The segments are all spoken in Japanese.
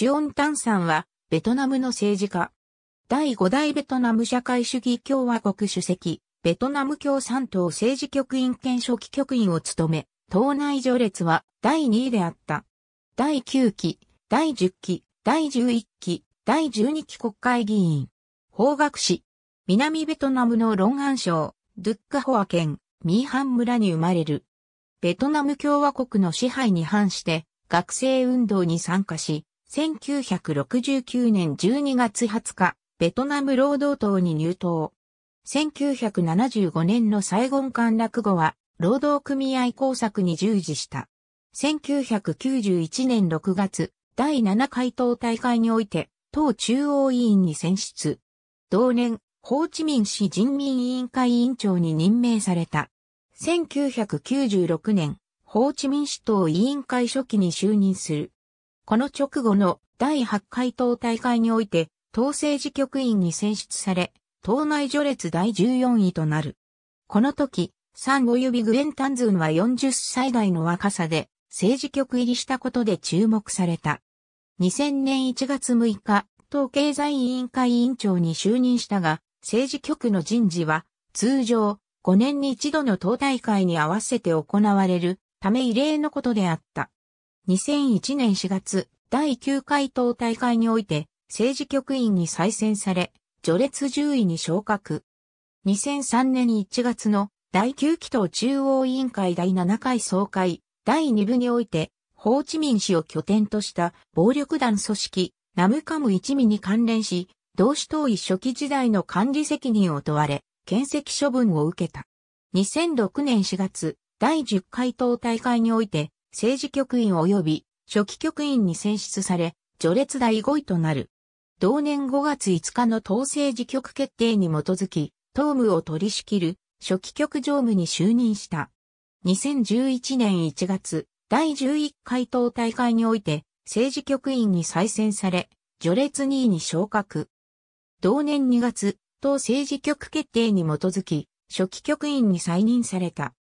シオン・タンさんは、ベトナムの政治家。第5代ベトナム社会主義共和国主席、ベトナム共産党政治局員兼書記局員を務め、党内序列は第2位であった。第9期、第10期、第11期、第12期国会議員。法学士。南ベトナムのロンアン省、ドゥッカホア県、ミーハン村に生まれる。ベトナム共和国の支配に反して、学生運動に参加し、1969年12月20日、ベトナム労働党に入党。1975年の最後陥落後は、労働組合工作に従事した。1991年6月、第7回党大会において、党中央委員に選出。同年、ホーチミン市人民委員会委員長に任命された。1996年、ホーチミン市党委員会初期に就任する。この直後の第8回党大会において、党政治局員に選出され、党内序列第14位となる。この時、サン及びグエン・タンズンは40歳代の若さで、政治局入りしたことで注目された。2000年1月6日、党経済委員会委員長に就任したが、政治局の人事は、通常、5年に一度の党大会に合わせて行われるため異例のことであった。2001年4月、第9回党大会において、政治局員に再選され、序列10位に昇格。2003年1月の第9期党中央委員会第7回総会、第2部において、ホーチミン氏を拠点とした暴力団組織、ナムカム一味に関連し、同志党一初期時代の管理責任を問われ、検責処分を受けた。2006年4月、第10回党大会において、政治局員及び初期局員に選出され、序列第5位となる。同年5月5日の党政治局決定に基づき、党務を取り仕切る初期局常務に就任した。2011年1月、第11回党大会において、政治局員に再選され、序列2位に昇格。同年2月、党政治局決定に基づき、初期局員に再任された。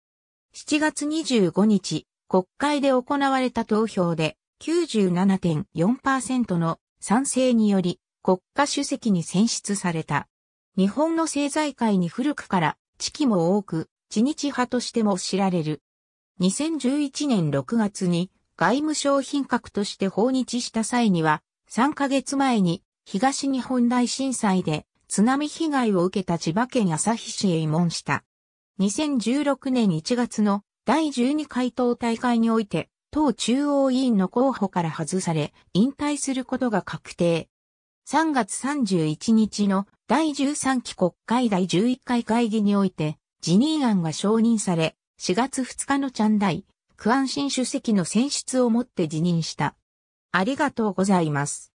7月25日、国会で行われた投票で97.4%の賛成により国家主席に選出された。日本の政財界に古くから地域も多く、知日派としても知られる。2011年6月に外務省品格として訪日した際には、3ヶ月前に東日本大震災で津波被害を受けた千葉県旭市へ慰問した。2016年1月の第12回党大会において、党中央委員の候補から外され、引退することが確定。3月31日の第13期国会第11回会議において、辞任案が承認され、4月2日のチャンダイ、クアンシン主席の選出をもって辞任した。ありがとうございます。